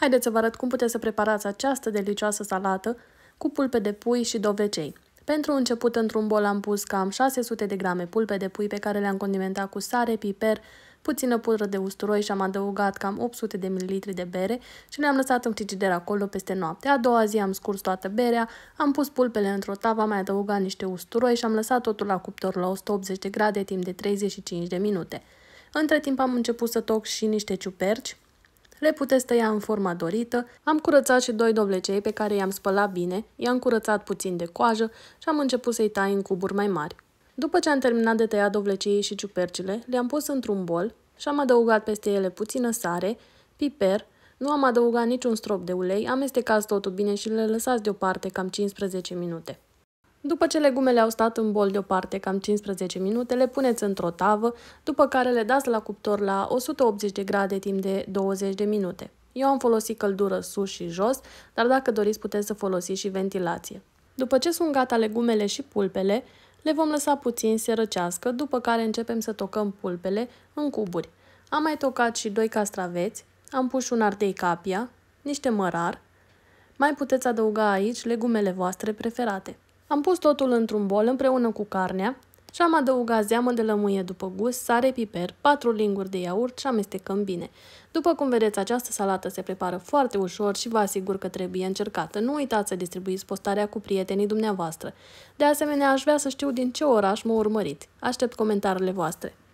Haideți să vă arăt cum puteți să preparați această delicioasă salată cu pulpe de pui și dovlecei. Pentru început, într-un bol am pus cam 600 de grame pulpe de pui pe care le-am condimentat cu sare, piper, puțină pudră de usturoi și am adăugat cam 800 de ml de bere și le-am lăsat în frigider acolo peste noapte. A doua zi am scurs toată berea, am pus pulpele într-o tavă, am mai adăugat niște usturoi și am lăsat totul la cuptor la 180 de grade timp de 35 de minute. Între timp am început să toc și niște ciuperci, le puteți tăia în forma dorită. Am curățat și doi dovlecei pe care i-am spălat bine, i-am curățat puțin de coajă și am început să-i tai în cuburi mai mari. După ce am terminat de tăiat dovleceii și ciupercile, le-am pus într-un bol și am adăugat peste ele puțină sare, piper, nu am adăugat niciun strop de ulei, amestecați totul bine și le lăsați deoparte cam 15 minute. După ce legumele au stat în bol deoparte cam 15 minute, le puneți într-o tavă, după care le dați la cuptor la 180 de grade timp de 20 de minute. Eu am folosit căldură sus și jos, dar dacă doriți puteți să folosiți și ventilație. După ce sunt gata legumele și pulpele, le vom lăsa puțin se răcească, după care începem să tocăm pulpele în cuburi. Am mai tocat și doi castraveți, am pus un ardei capia, niște mărar. Mai puteți adăuga aici legumele voastre preferate. Am pus totul într-un bol împreună cu carnea și am adăugat zeamă de lămâie după gust, sare, piper, 4 linguri de iaurt și amestecăm bine. După cum vedeți, această salată se prepară foarte ușor și vă asigur că trebuie încercată. Nu uitați să distribuiți postarea cu prietenii dumneavoastră. De asemenea, aș vrea să știu din ce oraș mă urmăriți. Aștept comentariile voastre.